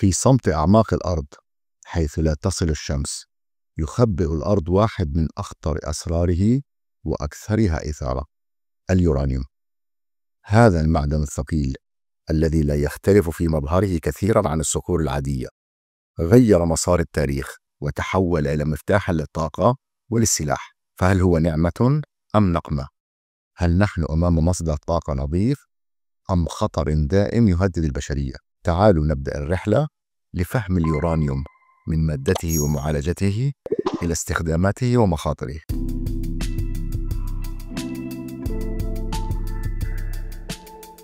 في صمت أعماق الأرض حيث لا تصل الشمس يخبئ الأرض واحد من أخطر أسراره وأكثرها إثارة اليورانيوم هذا المعدن الثقيل الذي لا يختلف في مظهره كثيرا عن الصخور العادية غير مسار التاريخ وتحول إلى مفتاح للطاقة وللسلاح فهل هو نعمة أم نقمة؟ هل نحن أمام مصدر طاقة نظيف أم خطر دائم يهدد البشرية؟ تعالوا نبدأ الرحلة لفهم اليورانيوم من مادته ومعالجته إلى استخداماته ومخاطره.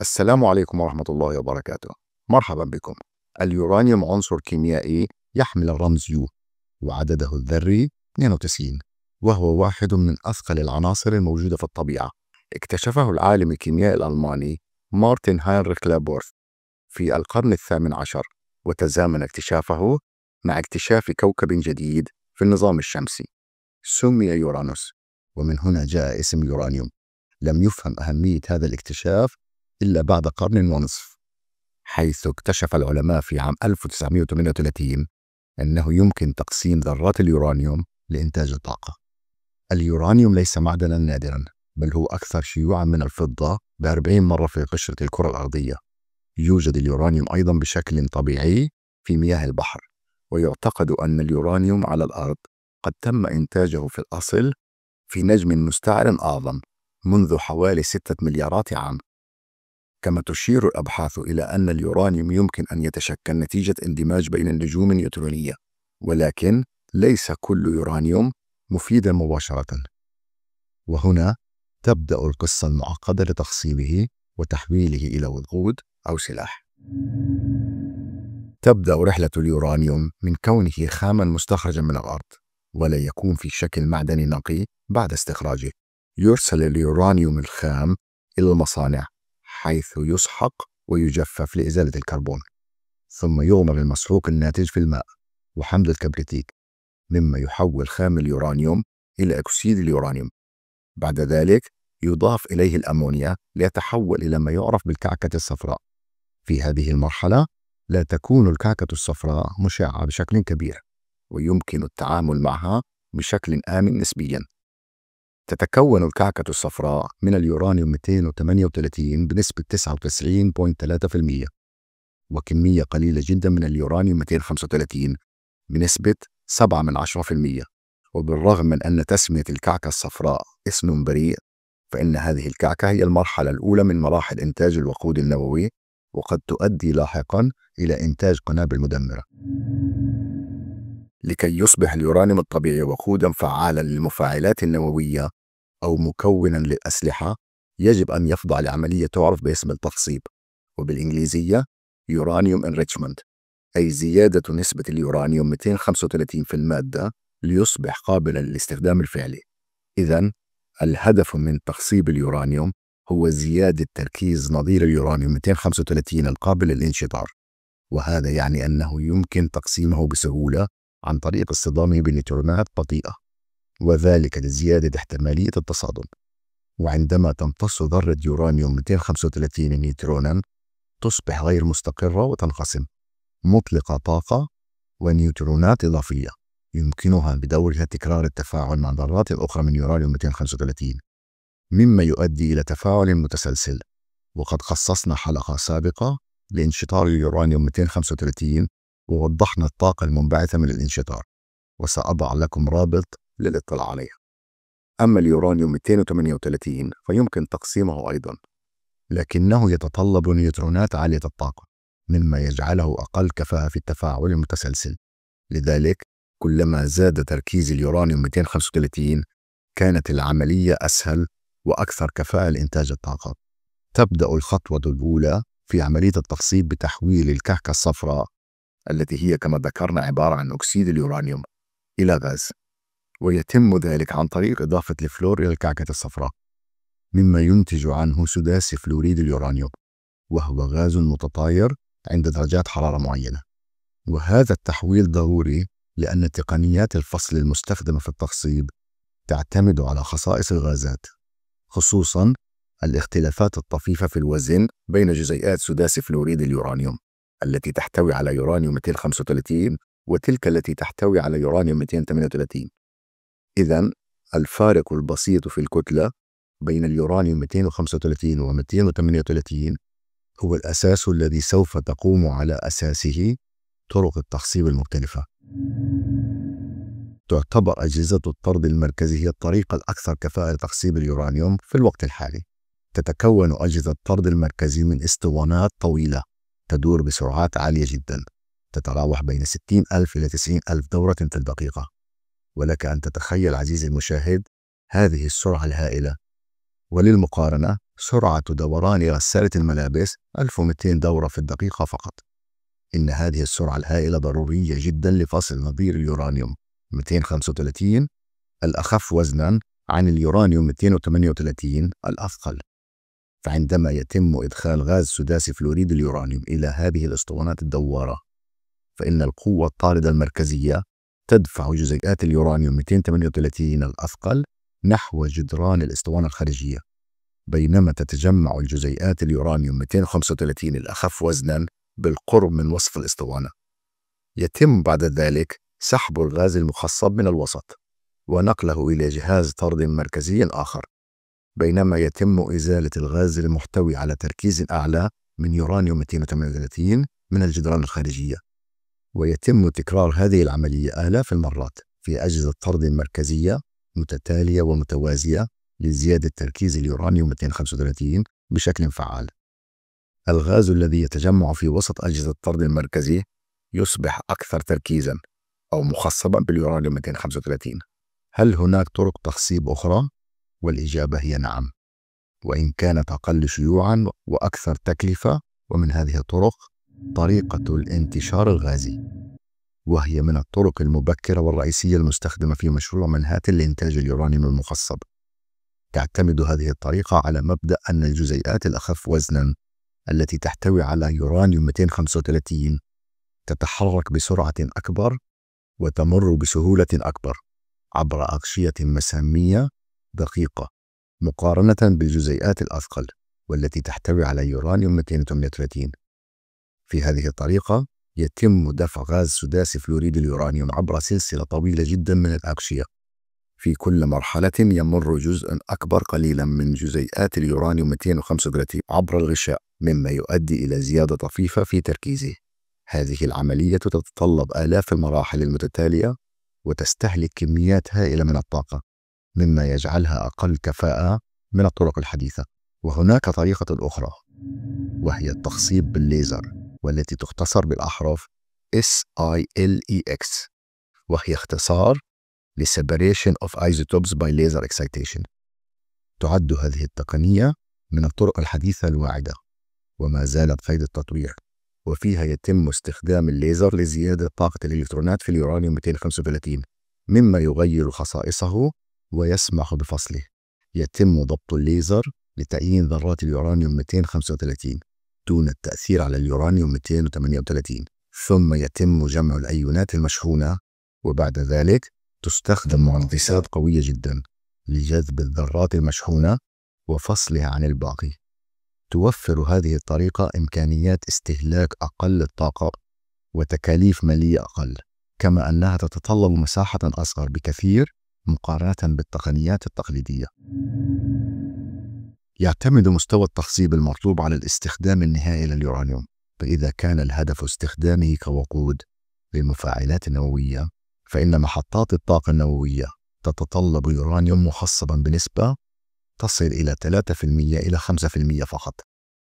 السلام عليكم ورحمة الله وبركاته. مرحبا بكم. اليورانيوم عنصر كيميائي يحمل الرمز يو وعدده الذري 92 وهو واحد من أثقل العناصر الموجودة في الطبيعة. اكتشفه العالم الكيميائي الألماني مارتن هاينريخ لابورث في القرن الثامن عشر وتزامن اكتشافه مع اكتشاف كوكب جديد في النظام الشمسي سمي يورانوس ومن هنا جاء اسم يورانيوم لم يفهم أهمية هذا الاكتشاف إلا بعد قرن ونصف حيث اكتشف العلماء في عام 1938 أنه يمكن تقسيم ذرات اليورانيوم لإنتاج الطاقة اليورانيوم ليس معدنا نادرا بل هو أكثر شيوعا من الفضة بأربعين 40 مرة في قشرة الكرة الأرضية يوجد اليورانيوم أيضا بشكل طبيعي في مياه البحر ويعتقد أن اليورانيوم على الأرض قد تم إنتاجه في الأصل في نجم مستعر أعظم منذ حوالي ستة مليارات عام كما تشير الأبحاث إلى أن اليورانيوم يمكن أن يتشكل نتيجة اندماج بين النجوم النيوترونية ولكن ليس كل يورانيوم مفيدا مباشرة وهنا تبدأ القصة المعقدة لتخصيبه وتحويله إلى وقود أو سلاح تبدأ رحلة اليورانيوم من كونه خاما مستخرجا من الأرض ولا يكون في شكل معدني نقي بعد استخراجه يرسل اليورانيوم الخام إلى المصانع حيث يسحق ويجفف لإزالة الكربون ثم يغمر المسحوق الناتج في الماء وحمض الكبريتيك مما يحول خام اليورانيوم إلى أكسيد اليورانيوم بعد ذلك يضاف إليه الأمونيا ليتحول إلى ما يعرف بالكعكة الصفراء في هذه المرحلة لا تكون الكعكة الصفراء مشعة بشكل كبير ويمكن التعامل معها بشكل آمن نسبياً. تتكون الكعكة الصفراء من اليورانيوم 238 بنسبة 99.3% وكمية قليلة جدا من اليورانيوم 235 بنسبة 7 من 10% وبالرغم من أن تسمية الكعكة الصفراء اسم بريء فإن هذه الكعكة هي المرحلة الأولى من مراحل إنتاج الوقود النووي وقد تؤدي لاحقا إلى إنتاج قنابل مدمرة لكي يصبح اليورانيوم الطبيعي وقودا فعالا للمفاعلات النووية أو مكونا للأسلحة يجب أن يخضع لعملية تعرف باسم التخصيب وبالإنجليزية يورانيوم انريتشمنت أي زيادة نسبة اليورانيوم 235 في المادة ليصبح قابلا للاستخدام الفعلي إذا الهدف من تخصيب اليورانيوم هو زيادة تركيز نظير اليورانيوم 235 القابل للانشطار وهذا يعني أنه يمكن تقسيمه بسهولة عن طريق اصطدامه بنيوترونات بطيئة وذلك لزيادة احتمالية التصادم وعندما تمتص ذرة يورانيوم 235 نيوترونا تصبح غير مستقرة وتنقسم مطلقة طاقة ونيوترونات إضافية يمكنها بدورها تكرار التفاعل مع ذرات أخرى من يورانيوم 235 مما يؤدي إلى تفاعل متسلسل وقد خصصنا حلقة سابقة لانشطار اليورانيوم 235 ووضحنا الطاقة المنبعثة من الانشطار وسأضع لكم رابط للاطلاع عليها أما اليورانيوم 238 فيمكن تقسيمه أيضا لكنه يتطلب نيوترونات عالية الطاقة مما يجعله أقل كفاءة في التفاعل المتسلسل لذلك كلما زاد تركيز اليورانيوم 235 كانت العملية أسهل وأكثر كفاءة لإنتاج الطاقة. تبدأ الخطوة الأولى في عملية التفصيل بتحويل الكحكة الصفراء التي هي كما ذكرنا عبارة عن أكسيد اليورانيوم إلى غاز ويتم ذلك عن طريق إضافة الفلور إلى الكعكة الصفراء مما ينتج عنه سداسي فلوريد اليورانيوم وهو غاز متطاير عند درجات حرارة معينة وهذا التحويل ضروري لأن تقنيات الفصل المستخدمة في التخصيب تعتمد على خصائص الغازات خصوصا الاختلافات الطفيفة في الوزن بين جزيئات سداس فلوريد اليورانيوم التي تحتوي على يورانيوم 235 وتلك التي تحتوي على يورانيوم 238 إذا الفارق البسيط في الكتلة بين اليورانيوم 235 و 238 هو الأساس الذي سوف تقوم على أساسه طرق التخصيب المختلفة تعتبر أجهزة الطرد المركزي هي الطريقة الأكثر كفاءة لتخصيب اليورانيوم في الوقت الحالي. تتكون أجهزة الطرد المركزي من اسطوانات طويلة تدور بسرعات عالية جدا تتراوح بين 60 ألف إلى 90 ألف دورة في الدقيقة ولك أن تتخيل عزيزي المشاهد هذه السرعة الهائلة وللمقارنة سرعة دوران غسالة الملابس 1200 دورة في الدقيقة فقط إن هذه السرعة الهائلة ضرورية جدا لفصل نظير اليورانيوم 235 الأخف وزنًا عن اليورانيوم 238 الأثقل. فعندما يتم إدخال غاز سداسي فلوريد اليورانيوم إلى هذه الأسطوانات الدوارة، فإن القوة الطاردة المركزية تدفع جزيئات اليورانيوم 238 الأثقل نحو جدران الأسطوانة الخارجية، بينما تتجمع الجزيئات اليورانيوم 235 الأخف وزنًا بالقرب من وصف الأسطوانة. يتم بعد ذلك سحب الغاز المخصب من الوسط ونقله إلى جهاز طرد مركزي آخر بينما يتم إزالة الغاز المحتوي على تركيز أعلى من يورانيوم 238 من الجدران الخارجية ويتم تكرار هذه العملية آلاف المرات في أجهزة طرد مركزية متتالية ومتوازية لزيادة تركيز اليورانيوم 235 بشكل فعال الغاز الذي يتجمع في وسط أجهزة الطرد المركزي يصبح أكثر تركيزاً أو مخصبة باليورانيوم 235 هل هناك طرق تخصيب أخرى؟ والإجابة هي نعم وإن كانت أقل شيوعا وأكثر تكلفة ومن هذه الطرق طريقة الانتشار الغازي وهي من الطرق المبكرة والرئيسية المستخدمة في مشروع منهاتن لإنتاج اليورانيوم المخصب تعتمد هذه الطريقة على مبدأ أن الجزيئات الأخف وزنا التي تحتوي على يورانيوم 235 تتحرك بسرعة أكبر وتمر بسهولة أكبر عبر أغشية مسامية دقيقة مقارنة بالجزيئات الأثقل والتي تحتوي على يورانيوم 238 في هذه الطريقة يتم دفع غاز سداسي فلوريد اليورانيوم عبر سلسلة طويلة جدا من الأغشية في كل مرحلة يمر جزء أكبر قليلا من جزيئات اليورانيوم 235 عبر الغشاء مما يؤدي إلى زيادة طفيفة في تركيزه هذه العملية تتطلب آلاف المراحل المتتالية وتستهلك كميات هائلة من الطاقة مما يجعلها أقل كفاءة من الطرق الحديثة وهناك طريقة أخرى وهي التخصيب بالليزر والتي تختصر بالأحرف SILEX وهي اختصار ل Separation of Isotopes by Laser Excitation تعد هذه التقنية من الطرق الحديثة الواعدة وما زالت قيد التطوير وفيها يتم استخدام الليزر لزيادة طاقة الإلكترونات في اليورانيوم 235 مما يغير خصائصه ويسمح بفصله يتم ضبط الليزر لتعيين ذرات اليورانيوم 235 دون التأثير على اليورانيوم 238 ثم يتم جمع الأيونات المشحونة وبعد ذلك تستخدم معنطسات قوية جدا لجذب الذرات المشحونة وفصلها عن الباقي توفر هذه الطريقة إمكانيات استهلاك أقل للطاقة وتكاليف مالية أقل، كما أنها تتطلب مساحة أصغر بكثير مقارنة بالتقنيات التقليدية. يعتمد مستوى التخصيب المطلوب على الاستخدام النهائي لليورانيوم، فإذا كان الهدف استخدامه كوقود للمفاعلات النووية، فإن محطات الطاقة النووية تتطلب يورانيوم مخصبا بنسبة تصل إلى 3% إلى 5% فقط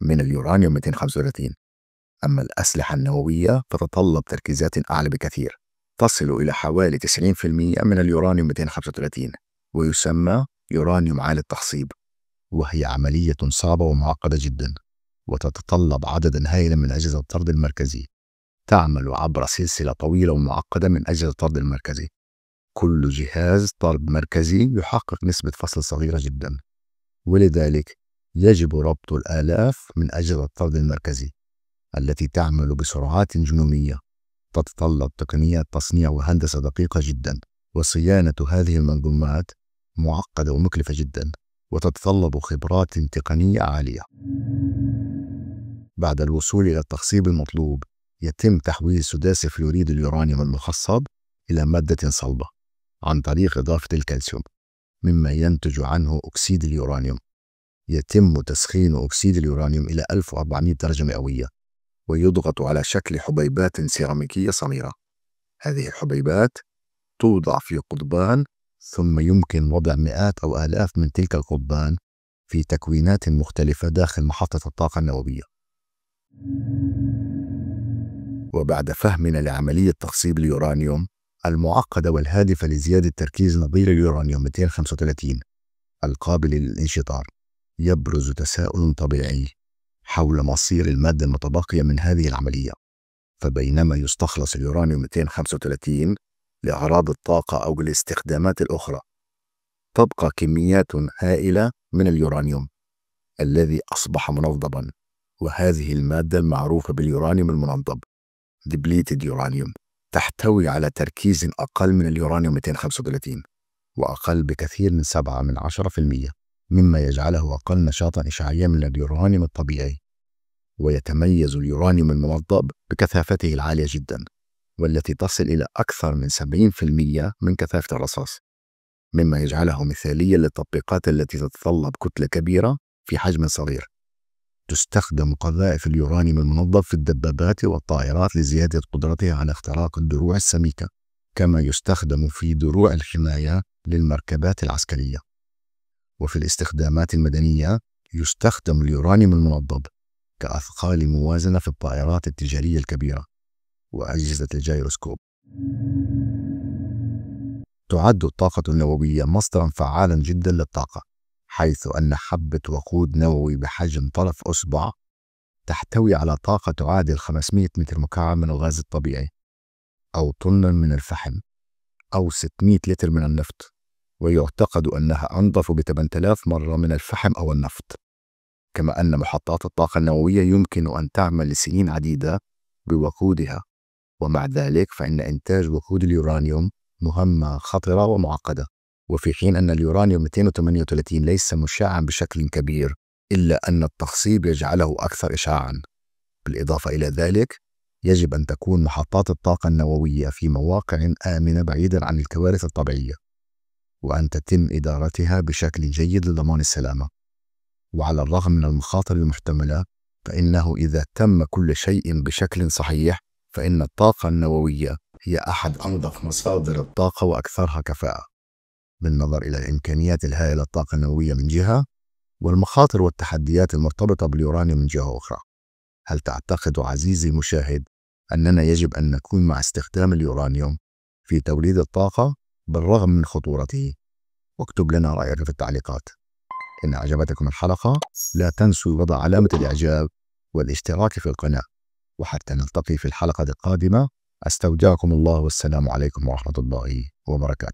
من اليورانيوم 235 أما الأسلحة النووية تتطلب تركيزات أعلى بكثير تصل إلى حوالي 90% من اليورانيوم 235 ويسمى يورانيوم عالي التخصيب وهي عملية صعبة ومعقدة جدا وتتطلب عددا هائلا من أجهزة الطرد المركزي تعمل عبر سلسلة طويلة ومعقدة من أجهزة الطرد المركزي كل جهاز طرد مركزي يحقق نسبة فصل صغيرة جدا ولذلك يجب ربط الآلاف من أجل الطرد المركزي التي تعمل بسرعات جنونية تتطلب تقنيات تصنيع وهندسة دقيقة جدا وصيانة هذه المنظومات معقدة ومكلفة جدا وتتطلب خبرات تقنية عالية بعد الوصول إلى التخصيب المطلوب يتم تحويل سداسي فلوريد اليورانيوم المخصب إلى مادة صلبة عن طريق إضافة الكالسيوم مما ينتج عنه أكسيد اليورانيوم يتم تسخين أكسيد اليورانيوم إلى 1400 درجة مئوية ويضغط على شكل حبيبات سيراميكية صغيرة هذه الحبيبات توضع في قضبان ثم يمكن وضع مئات أو آلاف من تلك القضبان في تكوينات مختلفة داخل محطة الطاقة النووية وبعد فهمنا لعملية تخصيب اليورانيوم المعقدة والهادفة لزيادة تركيز نظير اليورانيوم 235 القابل للانشطار يبرز تساؤل طبيعي حول مصير المادة المتبقية من هذه العملية فبينما يستخلص اليورانيوم 235 لأعراض الطاقة أو الاستخدامات الأخرى تبقى كميات هائلة من اليورانيوم الذي أصبح منظبا وهذه المادة المعروفة باليورانيوم المنظب depleted uranium تحتوي على تركيز أقل من اليورانيوم 235 وأقل بكثير من 7 من 10% مما يجعله أقل نشاطا إشعاعيا من اليورانيوم الطبيعي ويتميز اليورانيوم الموضب بكثافته العالية جدا والتي تصل إلى أكثر من 70% من كثافة الرصاص مما يجعله مثاليا للتطبيقات التي تتطلب كتلة كبيرة في حجم صغير تستخدم قذائف اليورانيوم المنظف في الدبابات والطائرات لزيادة قدرتها على اختراق الدروع السميكة كما يستخدم في دروع الحماية للمركبات العسكرية وفي الاستخدامات المدنية يستخدم اليورانيوم المنضب كأثقال موازنة في الطائرات التجارية الكبيرة وأجهزة الجيروسكوب تعد الطاقة النووية مصدرا فعالا جدا للطاقة حيث أن حبة وقود نووي بحجم طرف أصبع تحتوي على طاقة تعادل 500 متر مكعب من الغاز الطبيعي أو طنا من الفحم أو 600 لتر من النفط ويعتقد أنها أنظف ب 8000 مرة من الفحم أو النفط كما أن محطات الطاقة النووية يمكن أن تعمل لسنين عديدة بوقودها ومع ذلك فإن إنتاج وقود اليورانيوم مهمة خطرة ومعقدة وفي حين أن اليورانيوم 238 ليس مشعا بشكل كبير إلا أن التخصيب يجعله أكثر إشعاعًا. بالإضافة إلى ذلك، يجب أن تكون محطات الطاقة النووية في مواقع آمنة بعيدًا عن الكوارث الطبيعية، وأن تتم إدارتها بشكل جيد لضمان السلامة. وعلى الرغم من المخاطر المحتملة، فإنه إذا تم كل شيء بشكل صحيح، فإن الطاقة النووية هي أحد أنظف مصادر الطاقة وأكثرها كفاءة. بالنظر إلى الإمكانيات الهائلة الطاقة النووية من جهة والمخاطر والتحديات المرتبطة باليورانيوم من جهة أخرى هل تعتقد عزيزي المشاهد أننا يجب أن نكون مع استخدام اليورانيوم في توليد الطاقة بالرغم من خطورته؟ واكتب لنا رأيك في التعليقات إن أعجبتكم الحلقة لا تنسوا وضع علامة الإعجاب والاشتراك في القناة وحتى نلتقي في الحلقة القادمة أستودعكم الله والسلام عليكم ورحمة الله وبركاته